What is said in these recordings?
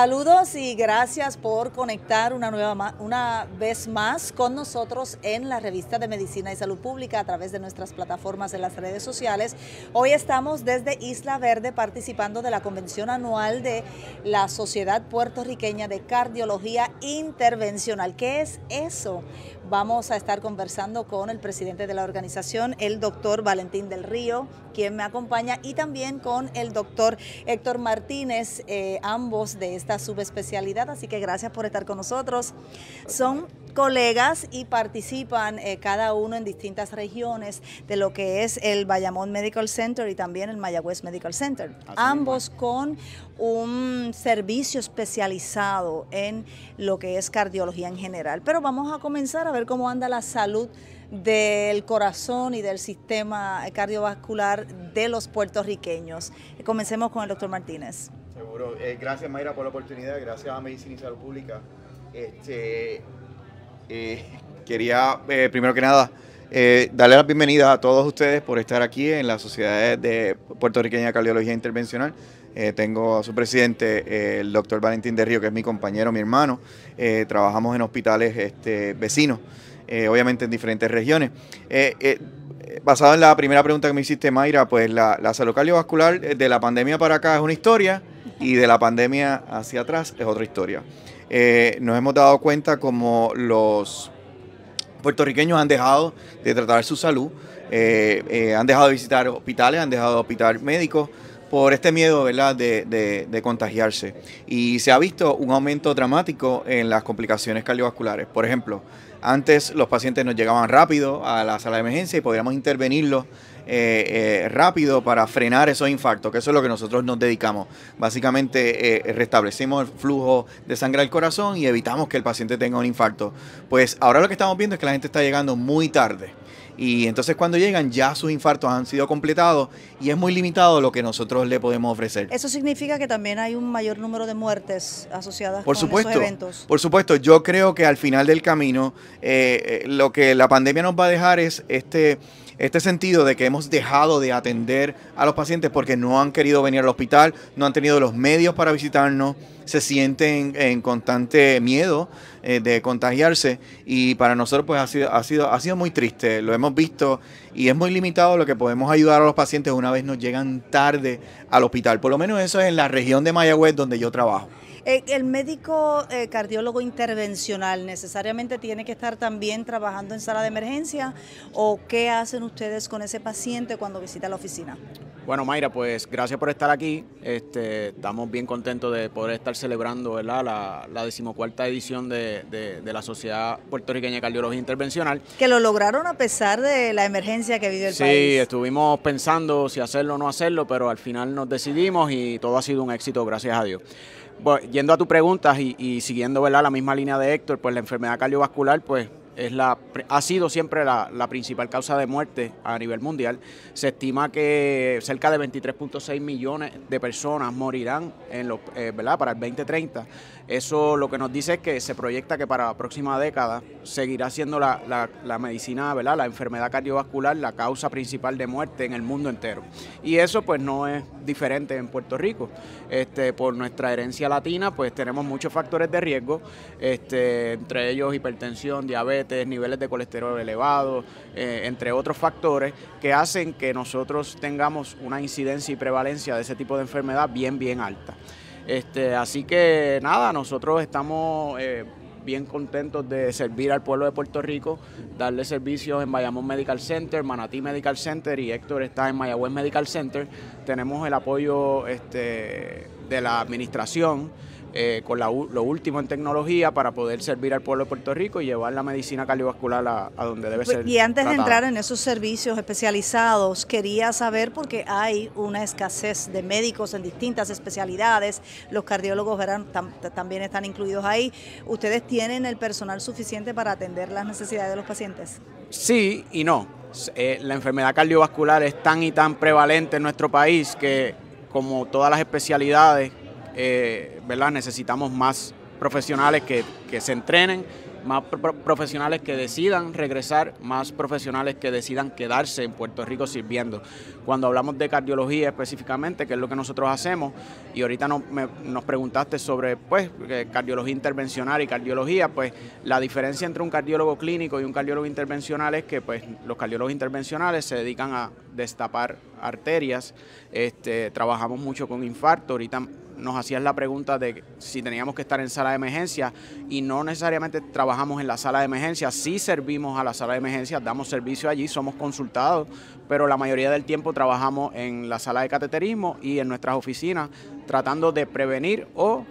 Saludos y gracias por conectar una, nueva, una vez más con nosotros en la revista de Medicina y Salud Pública a través de nuestras plataformas en las redes sociales. Hoy estamos desde Isla Verde participando de la convención anual de la Sociedad Puertorriqueña de Cardiología Intervencional. ¿Qué es eso? Vamos a estar conversando con el presidente de la organización, el doctor Valentín del Río, quien me acompaña, y también con el doctor Héctor Martínez, eh, ambos de esta subespecialidad. Así que gracias por estar con nosotros. Son colegas y participan eh, cada uno en distintas regiones de lo que es el Bayamón Medical Center y también el Mayagüez Medical Center. ambos con un servicio especializado en lo que es cardiología en general. Pero vamos a comenzar a ver cómo anda la salud del corazón y del sistema cardiovascular de los puertorriqueños. Comencemos con el doctor Martínez. Seguro. Eh, gracias, Mayra, por la oportunidad. Gracias a Medicina y Salud Pública. Este, eh, quería, eh, primero que nada, eh, darle la bienvenida a todos ustedes por estar aquí en la Sociedad de Puertorriqueña de Cardiología Intervencional. tengo a su presidente, el doctor Valentín de Río, que es mi compañero, mi hermano. trabajamos en hospitales este, vecinos, obviamente en diferentes regiones. basado en la primera pregunta que me hiciste, Mayra, pues la, la salud cardiovascular de la pandemia para acá es una historia y de la pandemia hacia atrás es otra historia. Eh, nos hemos dado cuenta como los puertorriqueños han dejado de tratar su salud, eh, eh, han dejado de visitar hospitales, han dejado de hospitalizar médicos por este miedo De, de, contagiarse. Y se ha visto un aumento dramático en las complicaciones cardiovasculares. Por ejemplo, antes los pacientes nos llegaban rápido a la sala de emergencia y podíamos intervenirlos eh, eh, rápido para frenar esos infartos, que eso es lo que nosotros nos dedicamos. Básicamente eh, restablecemos el flujo de sangre al corazón y evitamos que el paciente tenga un infarto. Pues ahora lo que estamos viendo es que la gente está llegando muy tarde. Y entonces cuando llegan ya sus infartos han sido completados y es muy limitado lo que nosotros le podemos ofrecer. Eso significa que también hay un mayor número de muertes asociadas por con supuesto, eventos. Por supuesto, yo creo que al final del camino eh, eh, lo que la pandemia nos va a dejar es este este sentido de que hemos dejado de atender a los pacientes porque no han querido venir al hospital, no han tenido los medios para visitarnos, se sienten en constante miedo eh, de contagiarse y para nosotros pues ha sido, ha, sido, ha sido muy triste, lo hemos visto y es muy limitado lo que podemos ayudar a los pacientes una vez nos llegan tarde al hospital, por lo menos eso es en la región de Mayagüez donde yo trabajo. Eh, el médico eh, cardiólogo intervencional necesariamente tiene que estar también trabajando en sala de emergencia o qué hacen ustedes con ese paciente cuando visita la oficina. Bueno, Mayra, pues gracias por estar aquí. Este, estamos bien contentos de poder estar celebrando La, decimocuarta edición de, la Sociedad Puertorriqueña de Cardiología Intervencional. Que lo lograron a pesar de la emergencia que vive el país. Sí, estuvimos pensando si hacerlo o no hacerlo, pero al final nos decidimos y todo ha sido un éxito, gracias a Dios yendo a tus preguntas y, siguiendo la misma línea de Héctor, pues la enfermedad cardiovascular pues, es la, ha sido siempre la, principal causa de muerte a nivel mundial. Se estima que cerca de 23.6 millones de personas morirán en los, eh, para el 2030 eso lo que nos dice es que se proyecta que para la próxima década seguirá siendo la, medicina, ¿verdad? la enfermedad cardiovascular, la causa principal de muerte en el mundo entero. Y eso pues no es diferente en Puerto Rico. Este, por nuestra herencia latina pues tenemos muchos factores de riesgo, este, entre ellos hipertensión, diabetes, niveles de colesterol elevados, eh, entre otros factores que hacen que nosotros tengamos una incidencia y prevalencia de ese tipo de enfermedad bien, bien alta. Este, así que nada, nosotros estamos eh, bien contentos de servir al pueblo de Puerto Rico, darle servicios en Bayamón Medical Center, Manatí Medical Center y Héctor está en Mayagüez Medical Center. Tenemos el apoyo este, de la administración. Eh, con lo último en tecnología para poder servir al pueblo de Puerto Rico y llevar la medicina cardiovascular a, donde debe pues, ser. Y antes de entrar en esos servicios especializados, quería saber, porque hay una escasez de médicos en distintas especialidades, los cardiólogos también están incluidos ahí, ¿ustedes tienen el personal suficiente para atender las necesidades de los pacientes? Sí y no. Eh, la enfermedad cardiovascular es tan y tan prevalente en nuestro país que como todas las especialidades eh, ¿verdad? necesitamos más profesionales que, se entrenen, más profesionales que decidan regresar, más profesionales que decidan quedarse en Puerto Rico sirviendo. Cuando hablamos de cardiología específicamente, que es lo que nosotros hacemos, y ahorita nos preguntaste sobre pues, eh, cardiología intervencional y cardiología, pues la diferencia entre un cardiólogo clínico y un cardiólogo intervencional es que pues, los cardiólogos intervencionales se dedican a destapar arterias, este, trabajamos mucho con infarto, ahorita nos hacías la pregunta de si teníamos que estar en sala de emergencia y no necesariamente trabajamos en la sala de emergencia, sí servimos a la sala de emergencia, damos servicio allí, somos consultados, pero la mayoría del tiempo trabajamos en la sala de cateterismo y en nuestras oficinas tratando de prevenir o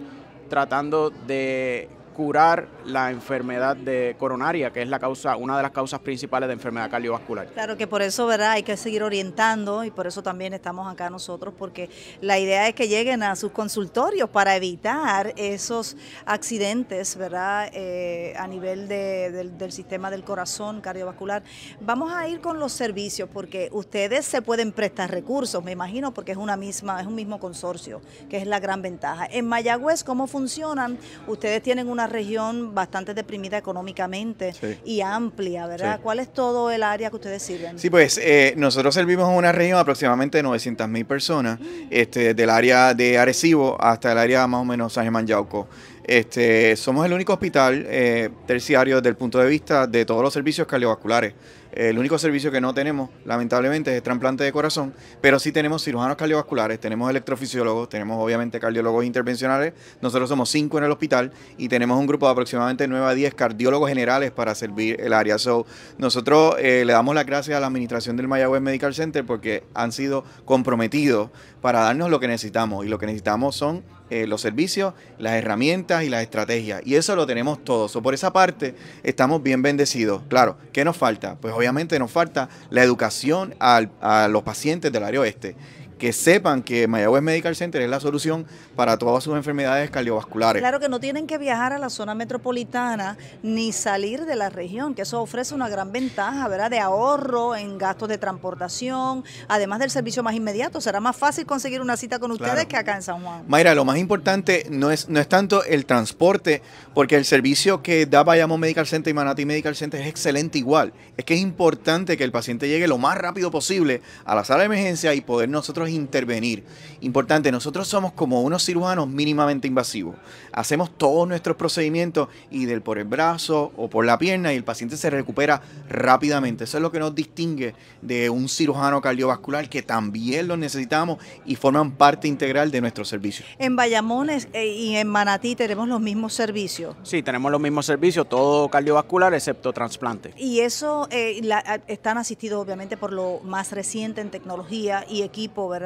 tratando de curar la enfermedad de coronaria, que es la causa, una de las causas principales de enfermedad cardiovascular. Claro que por eso, ¿verdad? Hay que seguir orientando y por eso también estamos acá nosotros, porque la idea es que lleguen a sus consultorios para evitar esos accidentes, ¿verdad? Eh, a nivel del, del sistema del corazón cardiovascular. Vamos a ir con los servicios, porque ustedes se pueden prestar recursos, me imagino, porque es una misma, es un mismo consorcio, que es la gran ventaja. En Mayagüez, ¿cómo funcionan? Ustedes tienen una región bastante deprimida económicamente y amplia, ¿verdad? ¿Cuál es todo el área que ustedes sirven? Sí, pues eh, nosotros servimos una región aproximadamente de 900 mil personas, este, área de Arecibo hasta el área más o menos San Germán Yauco. Este, somos el único hospital eh, terciario desde el punto de vista de todos los servicios cardiovasculares. El único servicio que no tenemos, lamentablemente, es el trasplante de corazón, pero sí tenemos cirujanos cardiovasculares, tenemos electrofisiólogos, tenemos obviamente cardiólogos intervencionales. Nosotros somos cinco en el hospital y tenemos un grupo de aproximadamente nueve a diez cardiólogos generales para servir el área. So, nosotros eh, le damos las gracias a la administración del Mayagüez Medical Center porque han sido comprometidos para darnos lo que necesitamos y lo que necesitamos son eh, los servicios, las herramientas y las estrategias. Y eso lo tenemos todos. por esa parte estamos bien bendecidos. Claro, ¿qué nos falta? Pues obviamente nos falta la educación a los pacientes del área oeste que sepan que Mayagüez Medical Center es la solución para todas sus enfermedades cardiovasculares. Claro que no tienen que viajar a la zona metropolitana ni salir de la región, que eso ofrece una gran ventaja, ¿verdad? De ahorro en gastos de transportación, además del servicio más inmediato. Será más fácil conseguir una cita con ustedes que acá en San Juan. Mayra, lo más importante no es, no es tanto el transporte, porque el servicio que da Bayamón Medical Center y Manatí Medical Center es excelente igual. Es que es importante que el paciente llegue lo más rápido posible a la sala de emergencia y poder nosotros intervenir. Importante, nosotros somos como unos cirujanos mínimamente invasivos. Hacemos todos nuestros procedimientos y del por el brazo o por la pierna y el paciente se recupera rápidamente. Eso es lo que nos distingue de un cirujano cardiovascular que también lo necesitamos y forman parte integral de nuestro servicio. En Bayamón eh, y en Manatí tenemos los mismos servicios. Sí, tenemos los mismos servicios, todo cardiovascular excepto trasplante. Y eso eh, están asistidos obviamente por lo más reciente en tecnología y equipo, ¿verdad?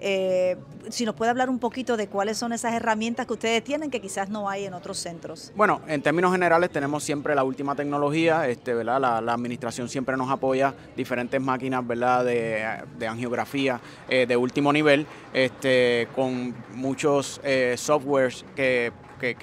Eh, si nos puede hablar un poquito de cuáles son esas herramientas que ustedes tienen que quizás no hay en otros centros. Bueno, en términos generales tenemos siempre la última tecnología, este, ¿verdad? La, administración siempre nos apoya, diferentes máquinas, ¿verdad? De, angiografía eh, de último nivel, este, con muchos eh, softwares que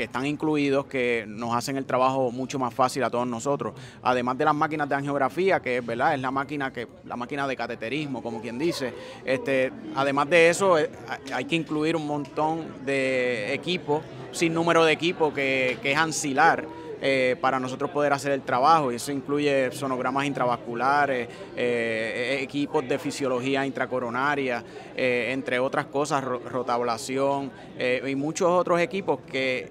están incluidos, que nos hacen el trabajo mucho más fácil a todos nosotros. Además de las máquinas de angiografía, que ¿verdad? es la máquina que, la máquina de cateterismo, como quien dice, este, Además de eso, eh, hay que incluir un montón de equipos, sin número de equipos que, es ancilar. Eh, para nosotros poder hacer el trabajo. Y eso incluye sonogramas intravasculares, eh, equipos de fisiología intracoronaria, entre otras cosas, rotablación y muchos otros equipos que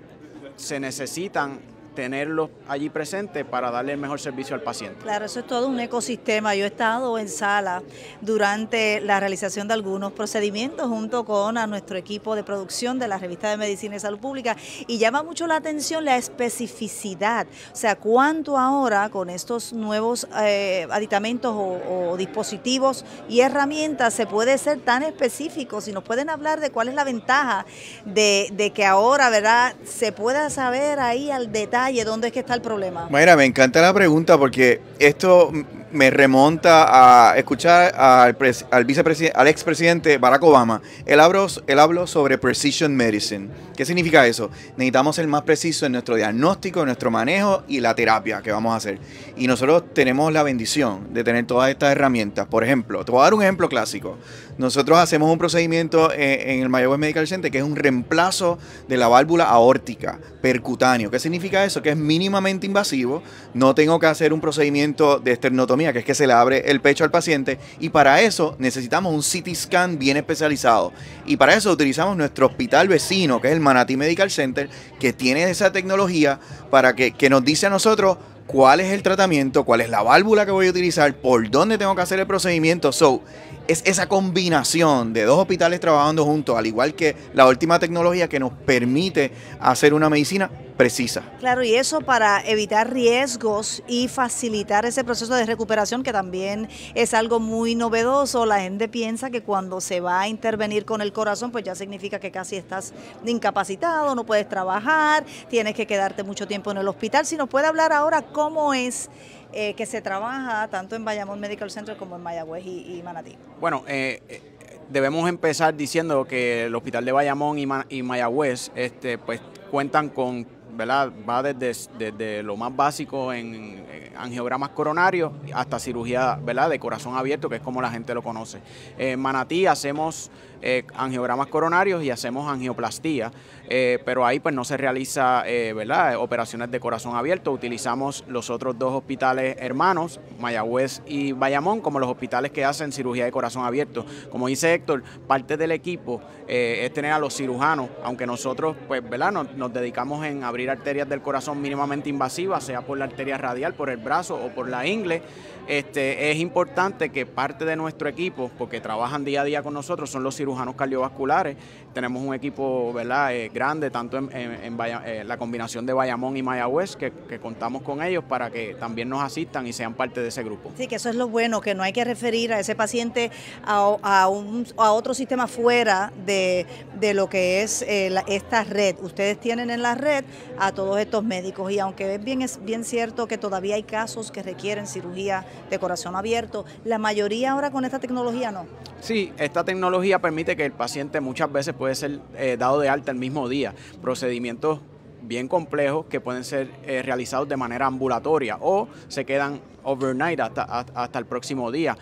se necesitan tenerlos allí presentes para darle el mejor servicio al paciente. Claro, eso es todo un ecosistema. Yo he estado en sala durante la realización de algunos procedimientos junto con a nuestro equipo de producción de la revista de Medicina y Salud Pública y llama mucho la atención la especificidad, o sea, cuánto ahora con estos nuevos eh, aditamentos o, dispositivos y herramientas se puede ser tan específico, si nos pueden hablar de cuál es la ventaja de, de que ahora, ¿verdad?, se pueda saber ahí al detalle detalle dónde es que está el problema. Mira, me encanta la pregunta porque esto me remonta a escuchar al, vicepresidente, al expresidente Barack Obama. Él habló, él sobre precision medicine. ¿Qué significa eso? Necesitamos ser más precisos en nuestro diagnóstico, en nuestro manejo y la terapia que vamos a hacer. Y nosotros tenemos la bendición de tener todas estas herramientas. Por ejemplo, te voy a dar un ejemplo clásico. Nosotros hacemos un procedimiento en, el Mayagüez Medical Center que es un reemplazo de la válvula aórtica percutáneo. ¿Qué significa eso? Que es mínimamente invasivo. No tengo que hacer un procedimiento de esternotomía que es que se le abre el pecho al paciente, y para eso necesitamos un CT scan bien especializado. Y para eso utilizamos nuestro hospital vecino, que es el Manati Medical Center, que tiene esa tecnología para que, que nos dice a nosotros cuál es el tratamiento, cuál es la válvula que voy a utilizar, por dónde tengo que hacer el procedimiento. So, es esa combinación de dos hospitales trabajando juntos, al igual que la última tecnología que nos permite hacer una medicina precisa. Claro, y eso para evitar riesgos y facilitar ese proceso de recuperación, que también es algo muy novedoso. La gente piensa que cuando se va a intervenir con el corazón, pues ya significa que casi estás incapacitado, no puedes trabajar, tienes que quedarte mucho tiempo en el hospital. Si nos puede hablar ahora cómo es eh, que se trabaja tanto en Bayamón Medical Center como en Mayagüez y, Manatí. Bueno, eh, eh, debemos empezar diciendo que el Hospital de Bayamón y, y Mayagüez este, pues, cuentan con ¿verdad? va desde, desde, lo más básico en, angiogramas coronarios hasta cirugía ¿verdad? de corazón abierto, que es como la gente lo conoce. En Manatí hacemos eh, angiogramas coronarios y hacemos angioplastía, eh, pero ahí pues no se realiza eh, ¿verdad? operaciones de corazón abierto. Utilizamos los otros dos hospitales hermanos, Mayagüez y Bayamón, como los hospitales que hacen cirugía de corazón abierto. Como dice Héctor, parte del equipo es tener a los cirujanos, aunque nosotros pues nos dedicamos en abrir arterias del corazón mínimamente invasivas, sea por la arteria radial, por el brazo o por la ingle. Este, es importante que parte de nuestro equipo, porque trabajan día a día con nosotros, son los cirujanos cardiovasculares. Tenemos un equipo ¿verdad? Eh, grande, tanto en, eh, la combinación de Bayamón y Mayagüez, que, contamos con ellos para que también nos asistan y sean parte de ese grupo. Sí, que eso es lo bueno, que no hay que referir a ese paciente a, un, a otro sistema fuera de, lo que es eh, esta red. Ustedes tienen en la red a todos estos médicos y aunque es bien cierto que todavía hay casos que requieren cirugía de corazón abierto. La mayoría ahora con esta tecnología no. Sí, esta tecnología permite que el paciente muchas veces puede ser eh, dado de alta el mismo día. Procedimientos bien complejos que pueden ser eh, realizados de manera ambulatoria o se quedan overnight hasta, hasta el próximo día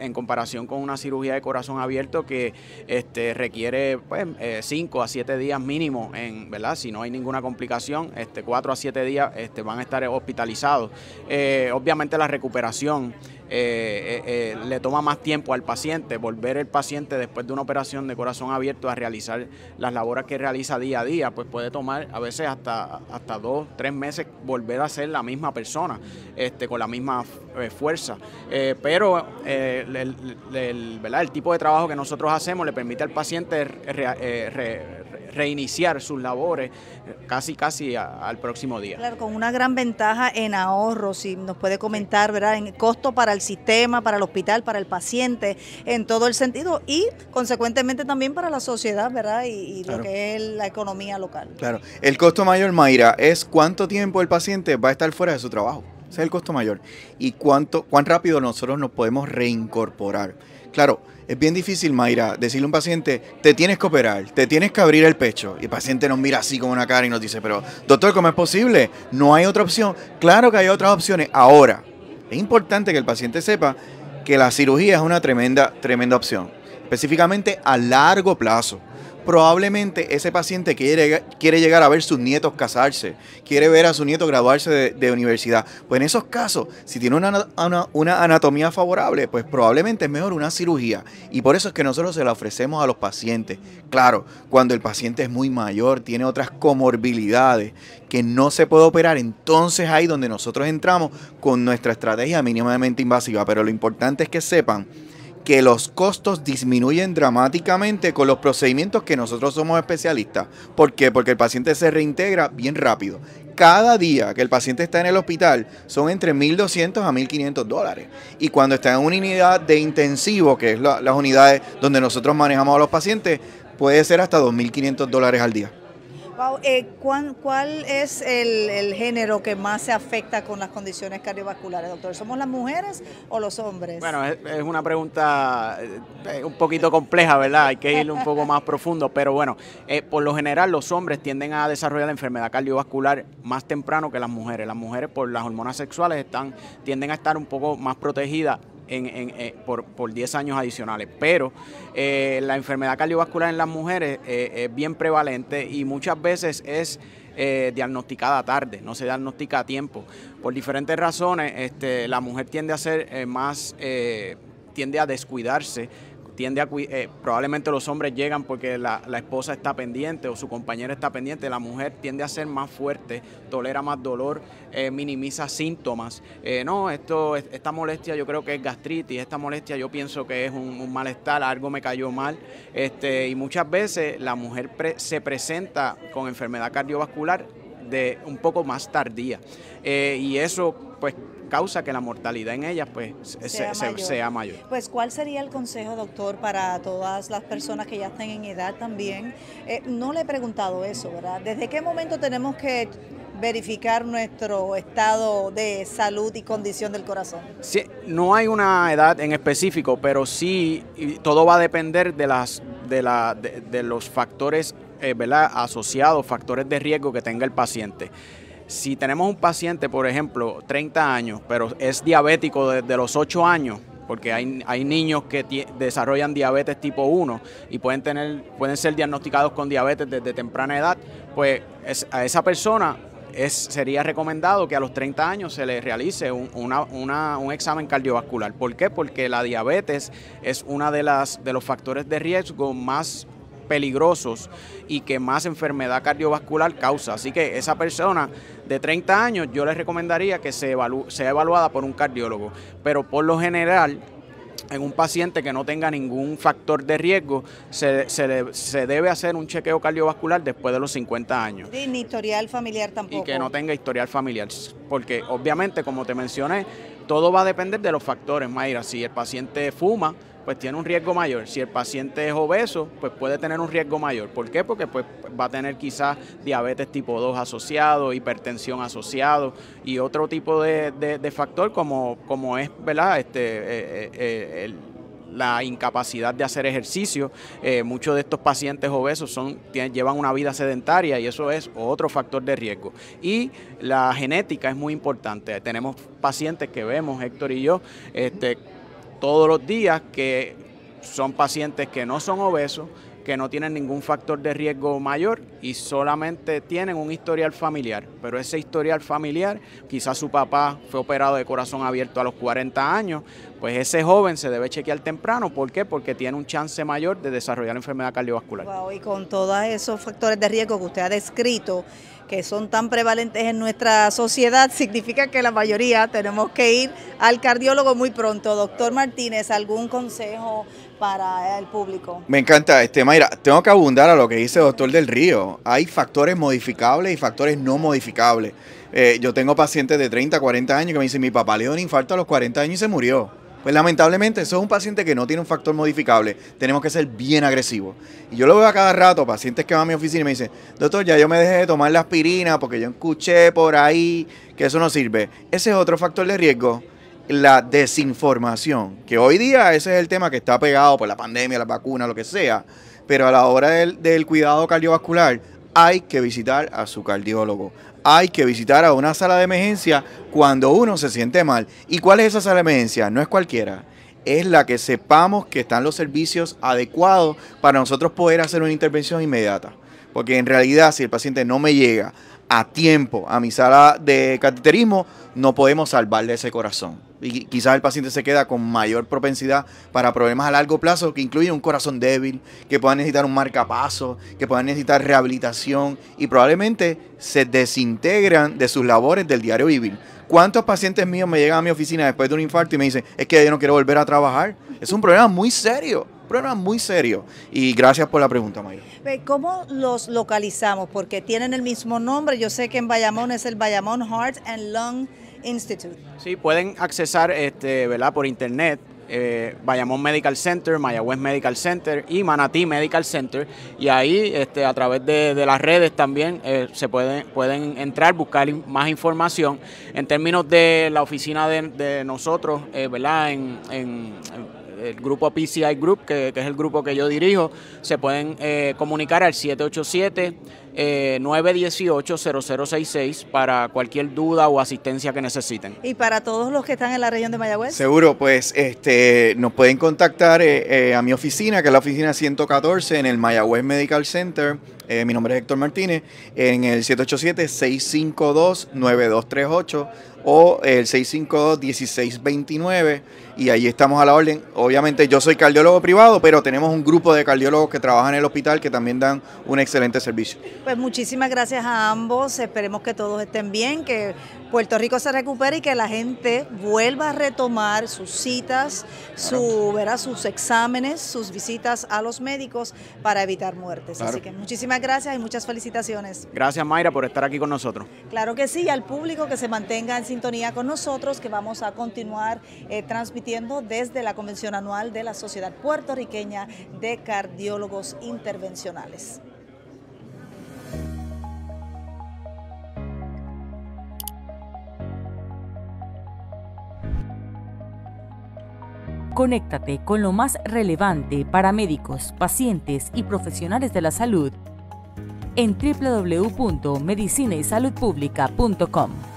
en comparación con una cirugía de corazón abierto que este, requiere 5 pues, eh, a 7 días mínimo, en, ¿verdad? Si no hay ninguna complicación, 4 este, a 7 días este, van a estar hospitalizados. Eh, obviamente la recuperación eh, le toma más tiempo al paciente, volver el paciente después de una operación de corazón abierto a realizar las labores que realiza día a día, pues puede tomar a veces hasta, hasta dos, tres meses volver a ser la misma persona, este, con la misma fuerza. pero el, ¿verdad? el, tipo de trabajo que nosotros hacemos le permite al paciente eh, reiniciar sus labores casi casi al próximo día. Claro, con una gran ventaja en ahorro, si nos puede comentar, ¿verdad? En costo para el sistema, para el hospital, para el paciente, en todo el sentido y consecuentemente también para la sociedad, ¿verdad? Y, lo que es la economía local. Claro, el costo mayor, Mayra, es cuánto tiempo el paciente va a estar fuera de su trabajo es el costo mayor. Y cuánto, cuán rápido nosotros nos podemos reincorporar. Claro, es bien difícil, Mayra, decirle a un paciente, te tienes que operar, te tienes que abrir el pecho. Y el paciente nos mira así con una cara y nos dice, pero doctor, ¿cómo es posible? No hay otra opción. Claro que hay otras opciones. Ahora, es importante que el paciente sepa que la cirugía es una tremenda, tremenda opción. Específicamente a largo plazo probablemente ese paciente quiere, quiere llegar a ver sus nietos casarse, quiere ver a su nieto graduarse de, universidad. Pues en esos casos, si tiene una, anatomía favorable, pues probablemente es mejor una cirugía. Y por eso es que nosotros se la ofrecemos a los pacientes. Claro, cuando el paciente es muy mayor, tiene otras comorbilidades que no se puede operar, entonces ahí donde nosotros entramos con nuestra estrategia mínimamente invasiva. Pero lo importante es que sepan que los costos disminuyen dramáticamente con los procedimientos que nosotros somos especialistas. ¿Por qué? Porque el paciente se reintegra bien rápido. Cada día que el paciente está en el hospital son entre 1.200 a 1.500 dólares. Y cuando está en una unidad de intensivo, que es las unidades donde nosotros manejamos a los pacientes, puede ser hasta 2.500 dólares al día. Eh, ¿cuál, es el, género que más se afecta con las condiciones cardiovasculares, doctor? ¿Somos las mujeres o los hombres? Bueno, es, una pregunta eh, eh, un poquito compleja, ¿verdad? Hay que ir un poco más profundo, pero bueno, por lo general los hombres tienden a desarrollar la enfermedad cardiovascular más temprano que las mujeres. Las mujeres por las hormonas sexuales están, tienden a estar un poco más protegidas eh, por, 10 años adicionales. Pero eh, la enfermedad cardiovascular en las mujeres eh, es bien prevalente y muchas veces es diagnosticada tarde, no se diagnostica a tiempo. Por diferentes razones, este, la mujer tiende a ser más, tiende a descuidarse tiende a cuidar eh, probablemente los hombres llegan porque la, esposa está pendiente o su compañera está pendiente, la mujer tiende a ser más fuerte, tolera más dolor, eh, minimiza síntomas. Eh, no, esto, esta molestia yo creo que es gastritis, esta molestia yo pienso que es un, malestar, algo me cayó mal. Este, y muchas veces la mujer se presenta con enfermedad cardiovascular de un poco más tardía. y eso pues causa que la mortalidad en ellas pues sea, mayor. Pues cuál sería el consejo, doctor, para todas las personas que ya estén en edad también. Eh, no le he preguntado eso, ¿verdad? ¿Desde qué momento tenemos que verificar nuestro estado de salud y condición del corazón? Sí, no hay una edad en específico, pero sí todo va a depender de las de, la, de, los factores eh, ¿verdad? asociados, factores de riesgo que tenga el paciente. Si tenemos un paciente, por ejemplo, 30 años, pero es diabético desde los 8 años, porque hay, hay niños que desarrollan diabetes tipo 1 y pueden, tener, pueden ser diagnosticados con diabetes desde temprana edad, pues a esa persona es, sería recomendado que a los 30 años se le realice un, examen cardiovascular. ¿Por qué? Porque la diabetes es uno de, de los factores de riesgo más peligrosos y que más enfermedad cardiovascular causa. Así que esa persona de 30 años yo le recomendaría que se sea evaluada por un cardiólogo. Pero por lo general, en un paciente que no tenga ningún factor de riesgo, se, se, debe hacer un chequeo cardiovascular después de los 50 años. Ni historial familiar tampoco. Y que no tenga historial familiar, porque obviamente, como te mencioné, todo va a depender de los factores, Mayra. Si el paciente fuma, pues tiene un riesgo mayor. Si el paciente es obeso, pues puede tener un riesgo mayor. ¿Por qué? Porque pues, va a tener quizás diabetes tipo 2 asociado, hipertensión asociado y otro tipo de, factor como, como es ¿verdad? Este, eh, eh, eh, la incapacidad de hacer ejercicio. muchos de estos pacientes obesos son, llevan una vida sedentaria y eso es otro factor de riesgo. Y la genética es muy importante. Tenemos pacientes que vemos, Héctor y yo, este, todos los días que son pacientes que no son obesos, que no tienen ningún factor de riesgo mayor y solamente tienen un historial familiar. Pero ese historial familiar, quizás su papá fue operado de corazón abierto a los 40 años, pues ese joven se debe chequear temprano. ¿Por qué? Porque tiene un chance mayor de desarrollar la enfermedad cardiovascular. y con todos esos factores de riesgo que usted ha descrito, que son tan prevalentes en nuestra sociedad, significa que la mayoría tenemos que ir al cardiólogo muy pronto. Doctor Martínez, ¿algún consejo para el público? Me encanta este, Mayra. Tengo que abundar a lo que dice el doctor del Río. Hay factores modificables y factores no modificables. Eh, yo tengo pacientes de 30, 40 años que me dicen, mi papá le dio un infarto a los 40 años y se murió. Pues lamentablemente, eso es un paciente que no tiene un factor modificable. Tenemos que ser bien agresivos. Y yo lo veo a cada rato, pacientes que van a mi oficina y me dicen, doctor, ya yo me dejé de tomar la aspirina porque yo escuché por ahí que eso no sirve. Ese es otro factor de riesgo, la desinformación. Que hoy día ese es el tema que está pegado por la pandemia, las vacunas, lo que sea. Pero a la hora del, del cuidado cardiovascular, hay que visitar a su cardiólogo, hay que visitar a una sala de emergencia cuando uno se siente mal. ¿Y cuál es esa sala de emergencia? No es cualquiera. Es la que sepamos que están los servicios adecuados para nosotros poder hacer una intervención inmediata. Porque en realidad si el paciente no me llega a tiempo a mi sala de cateterismo, no podemos salvarle ese corazón. Y quizás el paciente se queda con mayor propensidad para problemas a largo plazo que incluyen un corazón débil, que puedan necesitar un marcapaso, que puedan necesitar rehabilitación y probablemente se desintegran de sus labores del diario vivir. ¿Cuántos pacientes míos me llegan a mi oficina después de un infarto y me dicen, es que yo no quiero volver a trabajar? Es un problema muy serio problema muy serio. Y gracias por la pregunta, Mayo. ¿Cómo los localizamos? Porque tienen el mismo nombre. Yo sé que en Bayamón es el Bayamón Heart and Lung Institute. Sí, pueden accesar este, ¿verdad? por internet eh, Bayamón Medical Center, Mayagüez Medical Center y Manatí Medical Center. Y ahí, este, a través de, las redes también, eh, se pueden, pueden entrar, buscar más información. En términos de la oficina de, nosotros, eh, ¿verdad? en el grupo PCI Group, que, es el grupo que yo dirijo, se pueden eh, comunicar al 787-918-0066 eh, para cualquier duda o asistencia que necesiten. ¿Y para todos los que están en la región de Mayagüez? Seguro, pues este, nos pueden contactar eh, a mi oficina, que es la oficina 114 en el Mayagüez Medical Center. mi nombre es Héctor Martínez, en el 787-652-9238 o el 652-1629 y ahí estamos a la orden. Obviamente yo soy cardiólogo privado, pero tenemos un grupo de cardiólogos que trabajan en el hospital que también dan un excelente servicio. Pues muchísimas gracias a ambos, esperemos que todos estén bien, que Puerto Rico se recupere y que la gente vuelva a retomar sus citas, sus exámenes, sus visitas a los médicos para evitar muertes. Así que muchísimas gracias y muchas felicitaciones. Gracias Mayra por estar aquí con nosotros. Claro que sí, y al público que se mantenga en sintonía con nosotros que vamos a continuar eh, transmitiendo desde la Convención Anual de la Sociedad Puertorriqueña de Cardiólogos Intervencionales. Conéctate con lo más relevante para médicos, pacientes y profesionales de la salud en www.medicinaysaludpublica.com.